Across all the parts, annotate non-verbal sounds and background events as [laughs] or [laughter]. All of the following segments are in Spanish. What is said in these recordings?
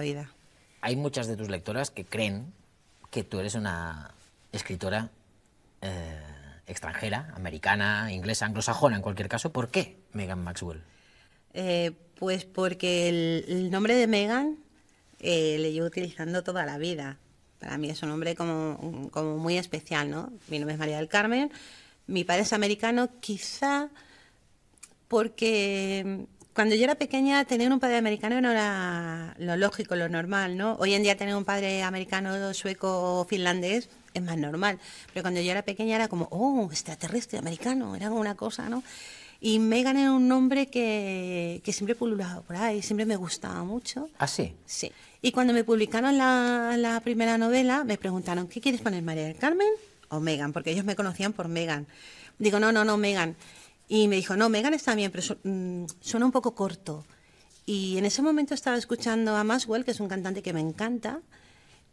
vida. Hay muchas de tus lectoras que creen que tú eres una escritora eh, extranjera, americana, inglesa, anglosajona, en cualquier caso. ¿Por qué Megan Maxwell? Eh, pues porque el, nombre de Megan eh, le llevo utilizando toda la vida. Para mí es un nombre como muy especial, ¿no? Mi nombre es María del Carmen, mi padre es americano, quizá porque cuando yo era pequeña, tener un padre americano no era lo lógico, lo normal, ¿no? Hoy en día tener un padre americano, sueco o finlandés es más normal. Pero cuando yo era pequeña era como, oh, extraterrestre americano, era como una cosa, ¿no? Y Megan era un nombre que, que siempre pululaba por ahí, siempre me gustaba mucho. ¿Ah, sí? Sí. Y cuando me publicaron la, la primera novela, me preguntaron, ¿qué quieres poner, María del Carmen o Megan? Porque ellos me conocían por Megan. Digo, no, no, no, Megan. Y me dijo, no, Megan está bien, pero suena mm, un poco corto. Y en ese momento estaba escuchando a Maswell, que es un cantante que me encanta,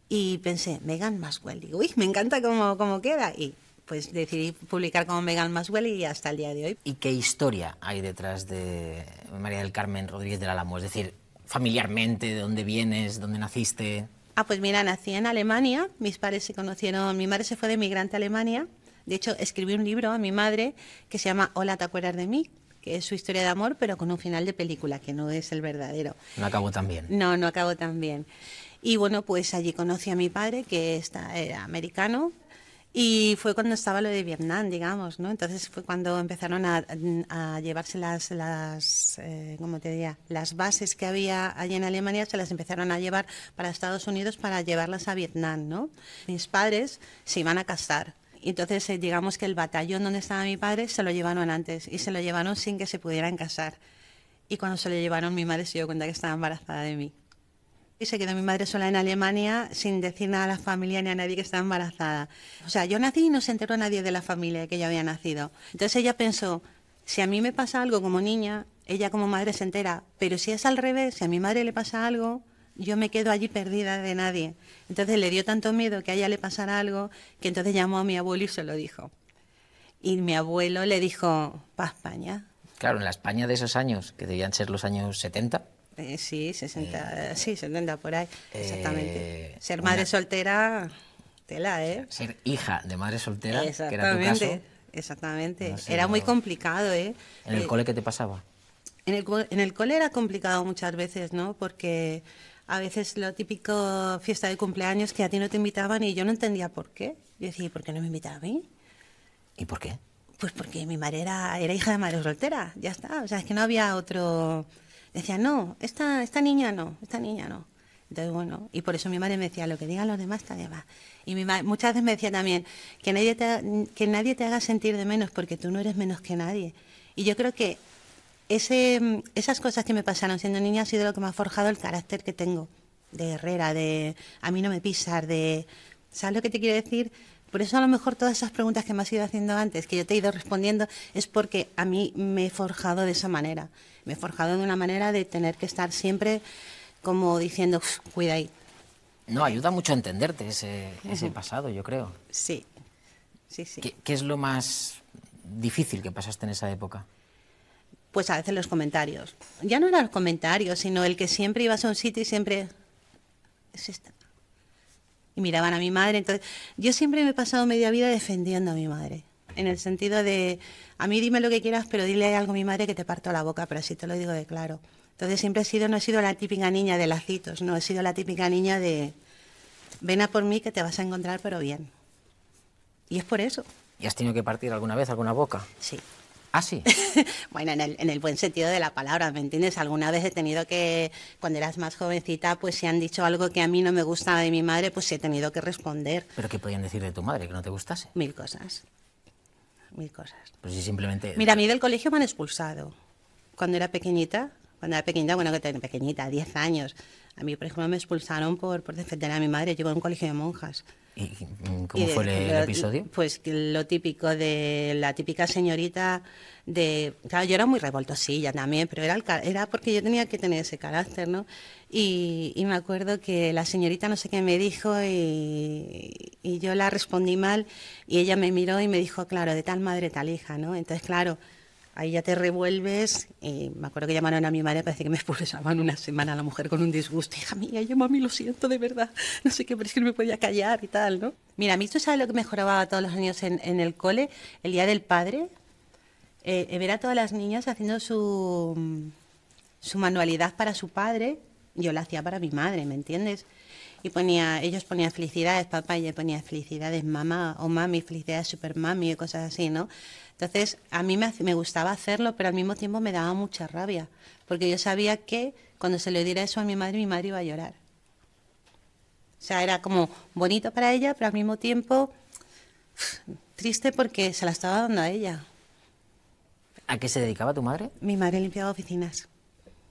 y pensé, Megan Maswell. Digo, uy, me encanta cómo, cómo queda. Y pues decidí publicar como Megan Maswell y hasta el día de hoy. ¿Y qué historia hay detrás de María del Carmen Rodríguez del alamo Es decir, familiarmente, de dónde vienes, dónde naciste. Ah, pues mira, nací en Alemania, mis padres se conocieron, mi madre se fue de migrante a Alemania de hecho, escribí un libro a mi madre que se llama Hola, ¿te acuerdas de mí? que es su historia de amor, pero con un final de película, que no es el verdadero. No acabó tan bien. No, no acabó tan bien. Y bueno, pues allí conocí a mi padre, que está, era americano, y fue cuando estaba lo de Vietnam, digamos, ¿no? Entonces fue cuando empezaron a, llevarse las, las eh, ¿cómo te diría? Las bases que había allí en Alemania se las empezaron a llevar para Estados Unidos para llevarlas a Vietnam, ¿no? Mis padres se iban a casar entonces, llegamos eh, digamos que el batallón donde estaba mi padre se lo llevaron antes y se lo llevaron sin que se pudieran casar. Y cuando se lo llevaron, mi madre se dio cuenta que estaba embarazada de mí. Y se quedó mi madre sola en Alemania sin decir nada a la familia ni a nadie que estaba embarazada. O sea, yo nací y no se enteró nadie de la familia que yo había nacido. Entonces ella pensó, si a mí me pasa algo como niña, ella como madre se entera, pero si es al revés, si a mi madre le pasa algo, yo me quedo allí perdida de nadie. Entonces le dio tanto miedo que a ella le pasara algo que entonces llamó a mi abuelo y se lo dijo. Y mi abuelo le dijo, pa' España. Claro, en la España de esos años, que debían ser los años 70. Eh, sí, 60, eh, eh, sí, 70 por ahí, exactamente. Ser madre soltera, tela, ¿eh? Ser hija de madre soltera, que era tu caso. Exactamente, era muy complicado, ¿eh? ¿En el cole qué te pasaba? En el, en el cole era complicado muchas veces, ¿no? Porque a veces lo típico fiesta de cumpleaños que a ti no te invitaban y yo no entendía por qué. Yo decía, por qué no me invitaba a mí? ¿Y por qué? Pues porque mi madre era, hija de madre soltera, ya está. O sea, es que no había otro... Decía, no, esta, esta niña no, esta niña no. Entonces, bueno, y por eso mi madre me decía, lo que digan los demás está de más. Y mi muchas veces me decía también, que nadie, que nadie te haga sentir de menos porque tú no eres menos que nadie. Y yo creo que ese, esas cosas que me pasaron siendo niña ha sido lo que me ha forjado el carácter que tengo, de herrera, de a mí no me pisas, de... ¿Sabes lo que te quiero decir? Por eso a lo mejor todas esas preguntas que me has ido haciendo antes, que yo te he ido respondiendo, es porque a mí me he forjado de esa manera. Me he forjado de una manera de tener que estar siempre como diciendo, cuida ahí. No, ayuda mucho a entenderte ese, pasado, yo creo. Sí, sí, sí. ¿Qué, es lo más difícil que pasaste en esa época? pues a veces los comentarios. Ya no eran los comentarios, sino el que siempre ibas a un sitio y siempre... Es este. Y miraban a mi madre. Entonces, yo siempre me he pasado media vida defendiendo a mi madre. En el sentido de, a mí dime lo que quieras, pero dile algo a mi madre que te parto la boca, pero así te lo digo de claro. Entonces siempre he sido, no he sido la típica niña de lacitos, no he sido la típica niña de, ven a por mí que te vas a encontrar, pero bien. Y es por eso. ¿Y has tenido que partir alguna vez alguna boca? Sí. Ah, sí. [laughs] bueno, en el, buen sentido de la palabra, ¿me entiendes? Alguna vez he tenido que, cuando eras más jovencita, pues si han dicho algo que a mí no me gustaba de mi madre, pues he tenido que responder. ¿Pero qué podían decir de tu madre que no te gustase? Mil cosas. Mil cosas. Pues si simplemente... Mira, a mí del colegio me han expulsado. Cuando era pequeñita, cuando era pequeñita, bueno, que tenía pequeñita, 10 años. A mí, por ejemplo, me expulsaron por, por defender a mi madre. Yo a un colegio de monjas. ¿Y cómo fue el, episodio? Pues lo típico de la típica señorita de... Claro, yo era muy revoltosilla también, pero era, era porque yo tenía que tener ese carácter, ¿no? Y, y, me acuerdo que la señorita no sé qué me dijo y, y yo la respondí mal y ella me miró y me dijo, claro, de tal madre, tal hija, ¿no? Entonces, claro ahí ya te revuelves. Y eh, me acuerdo que llamaron a mi madre, parece que me [laughs] expulsaban una semana a la mujer con un disgusto. Hija mía, yo mami lo siento de verdad, no sé qué, pero es que no me podía callar y tal, ¿no? Mira, a mí esto sabes lo que mejoraba todos los años en, el cole, el día del padre, eh, eh, ver a todas las niñas haciendo su, mm, su manualidad para su padre yo la hacía para mi madre, ¿me entiendes? Y ponía, ellos ponían felicidades, papá, y yo ponía felicidades, mamá, o mami, felicidades, super mami, y cosas así, ¿no? Entonces, a mí me, me gustaba hacerlo, pero al mismo tiempo me daba mucha rabia, porque yo sabía que cuando se le diera eso a mi madre, mi madre iba a llorar. O sea, era como bonito para ella, pero al mismo tiempo triste porque se la estaba dando a ella. ¿A qué se dedicaba tu madre? Mi madre limpiaba oficinas.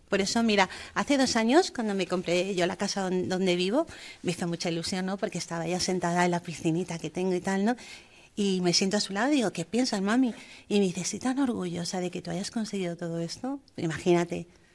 Por eso, mira, hace dos años, cuando me compré yo la casa donde, vivo, me hizo mucha ilusión, ¿no? Porque estaba ya sentada en la piscinita que tengo y tal, ¿no? Y me siento a su lado y digo, ¿qué piensas, mami? Y me dice, ¿sí tan orgullosa de que tú hayas conseguido todo esto? Imagínate.